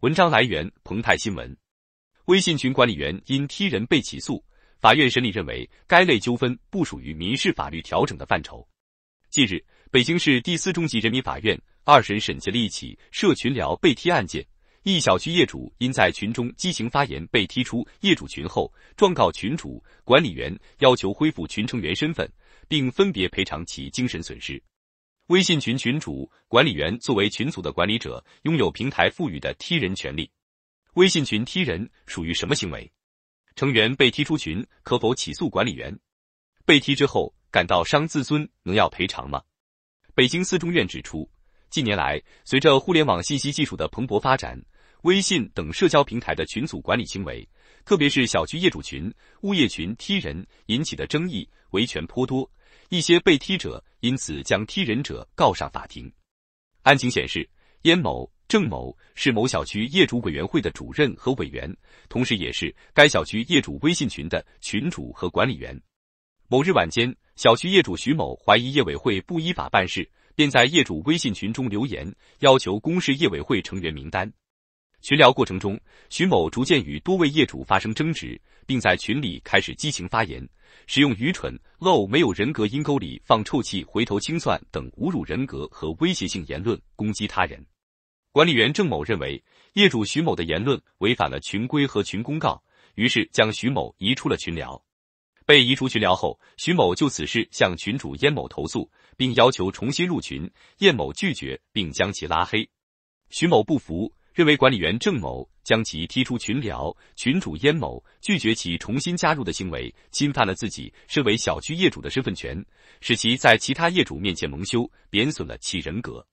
文章来源：澎湃新闻。微信群管理员因踢人被起诉，法院审理认为，该类纠纷不属于民事法律调整的范畴。近日，北京市第四中级人民法院二审审结了一起社群聊被踢案件。一小区业主因在群中激情发言被踢出业主群后，状告群主管理员，要求恢复群成员身份，并分别赔偿其精神损失。微信群群主管理员作为群组的管理者，拥有平台赋予的踢人权利。微信群踢人属于什么行为？成员被踢出群，可否起诉管理员？被踢之后感到伤自尊，能要赔偿吗？北京四中院指出，近年来随着互联网信息技术的蓬勃发展，微信等社交平台的群组管理行为，特别是小区业主群、物业群踢人引起的争议、维权颇多，一些被踢者。因此，将踢人者告上法庭。案情显示，燕某、郑某是某小区业主委员会的主任和委员，同时也是该小区业主微信群的群主和管理员。某日晚间，小区业主徐某怀疑业委会不依法办事，便在业主微信群中留言，要求公示业委会成员名单。群聊过程中，徐某逐渐与多位业主发生争执，并在群里开始激情发言，使用“愚蠢”、“low”、“没有人格”、“阴沟里放臭气”、“回头清算”等侮辱人格和威胁性言论攻击他人。管理员郑某认为业主徐某的言论违反了群规和群公告，于是将徐某移出了群聊。被移出群聊后，徐某就此事向群主燕某投诉，并要求重新入群，燕某拒绝并将其拉黑。徐某不服。认为管理员郑某将其踢出群聊，群主燕某拒绝其重新加入的行为，侵犯了自己身为小区业主的身份权，使其在其他业主面前蒙羞，贬损了其人格。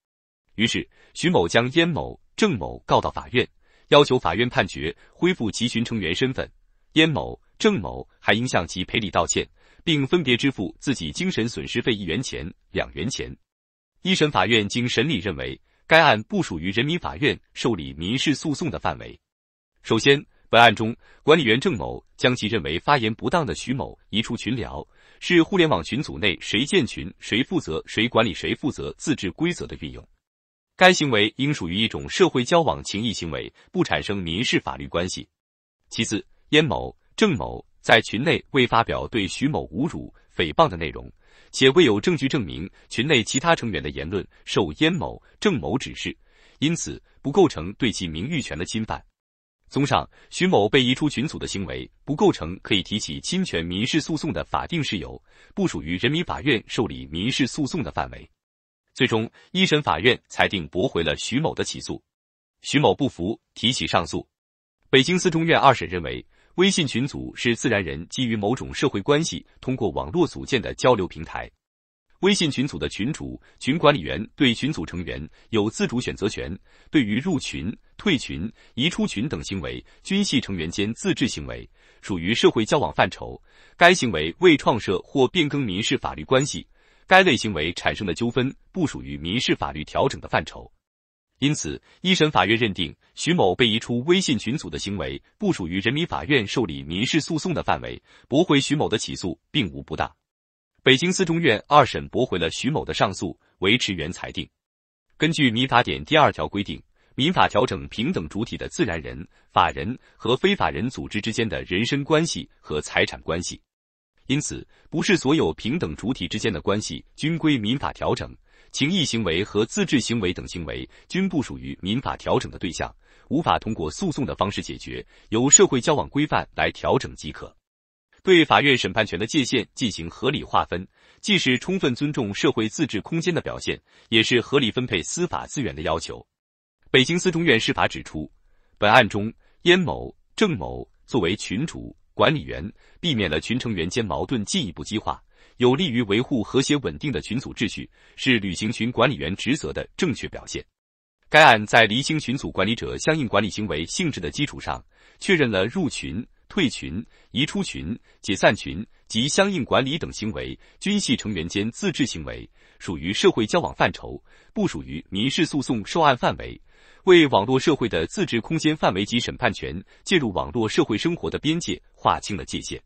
于是，徐某将燕某、郑某告到法院，要求法院判决恢复其群成员身份，燕某、郑某还应向其赔礼道歉，并分别支付自己精神损失费一元钱、两元钱。一审法院经审理认为。该案不属于人民法院受理民事诉讼的范围。首先，本案中管理员郑某将其认为发言不当的徐某移出群聊，是互联网群组内谁建群谁负责、谁管理谁负责自治规则的运用。该行为应属于一种社会交往情谊行为，不产生民事法律关系。其次，燕某、郑某在群内未发表对徐某侮辱、诽谤的内容。且未有证据证明群内其他成员的言论受燕某、郑某指示，因此不构成对其名誉权的侵犯。综上，徐某被移出群组的行为不构成可以提起侵权民事诉讼的法定事由，不属于人民法院受理民事诉讼的范围。最终，一审法院裁定驳回了徐某的起诉。徐某不服，提起上诉。北京四中院二审认为。微信群组是自然人基于某种社会关系，通过网络组建的交流平台。微信群组的群主、群管理员对群组成员有自主选择权，对于入群、退群、移出群等行为，均系成员间自治行为，属于社会交往范畴。该行为未创设或变更民事法律关系，该类行为产生的纠纷不属于民事法律调整的范畴。因此，一审法院认定徐某被移出微信群组的行为不属于人民法院受理民事诉讼的范围，驳回徐某的起诉并无不当。北京四中院二审驳回了徐某的上诉，维持原裁定。根据《民法典》第二条规定，民法调整平等主体的自然人、法人和非法人组织之间的人身关系和财产关系。因此，不是所有平等主体之间的关系均归民法调整。情谊行为和自治行为等行为均不属于民法调整的对象，无法通过诉讼的方式解决，由社会交往规范来调整即可。对法院审判权的界限进行合理划分，既是充分尊重社会自治空间的表现，也是合理分配司法资源的要求。北京四中院释法指出，本案中，燕某、郑某作为群主、管理员，避免了群成员间矛盾进一步激化。有利于维护和谐稳定的群组秩序，是履行群管理员职责的正确表现。该案在厘清群组管理者相应管理行为性质的基础上，确认了入群、退群、移出群、解散群及相应管理等行为均系成员间自治行为，属于社会交往范畴，不属于民事诉讼受案范围，为网络社会的自治空间范围及审判权介入网络社会生活的边界划清了界限。